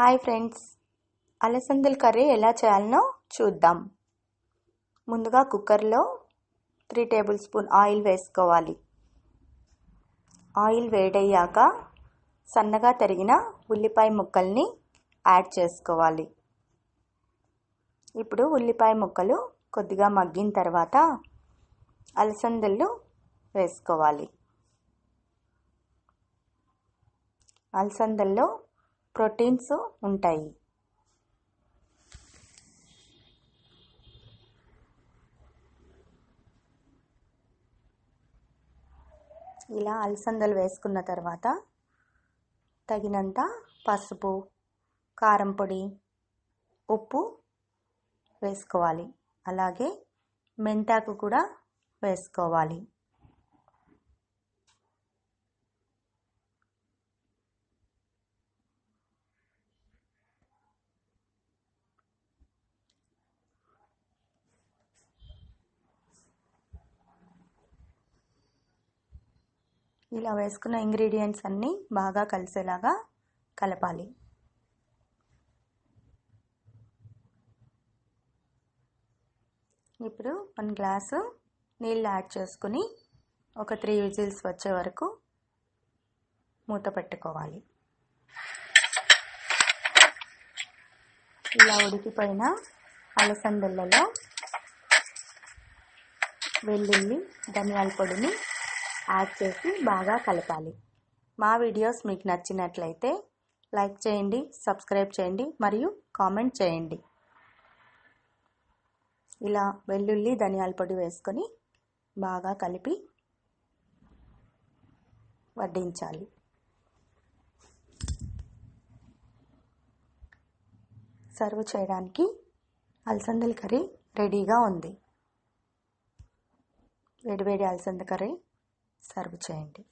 hi friends అలసందల curry ఎలా చేయాలనో చూద్దాం ముందుగా కుక్కర్లో త్రీ టేబుల్ స్పూన్ ఆయిల్ వేసుకోవాలి ఆయిల్ వేడయ్యాక సన్నగా తరిగిన ఉల్లిపాయ ముక్కల్ని యాడ్ చేసుకోవాలి ఇప్పుడు ఉల్లిపాయ ముక్కలు కొద్దిగా మగ్గిన తర్వాత అలసందలు వేసుకోవాలి అలసందల్లో ప్రోటీన్స్ ఉంటాయి ఇలా అలసందలు వేసుకున్న తర్వాత తగినంత పసుపు కారం పొడి ఉప్పు వేసుకోవాలి అలాగే మెంతాకు కూడా వేసుకోవాలి ఇలా వేసుకున్న ఇంగ్రీడియంట్స్ అన్నీ బాగా కలిసేలాగా కలపాలి ఇప్పుడు వన్ గ్లాసు నీళ్ళు యాడ్ చేసుకుని ఒక త్రీ విజిల్స్ వచ్చే వరకు మూత పెట్టుకోవాలి ఇలా ఉడికిపోయిన అలసందలలో వెల్లుల్లి ధనియాల పొడిని యాడ్ చేసి బాగా కలపాలి మా వీడియోస్ మీకు నచ్చినట్లయితే లైక్ చేయండి సబ్స్క్రైబ్ చేయండి మరియు కామెంట్ చేయండి ఇలా వెల్లుల్లి ధనియాల పొడి వేసుకొని బాగా కలిపి వడ్డించాలి సర్వ్ చేయడానికి అలసందల కర్రీ రెడీగా ఉంది వేడివేడి అలసంద కర్రీ సర్వ్ చేయండి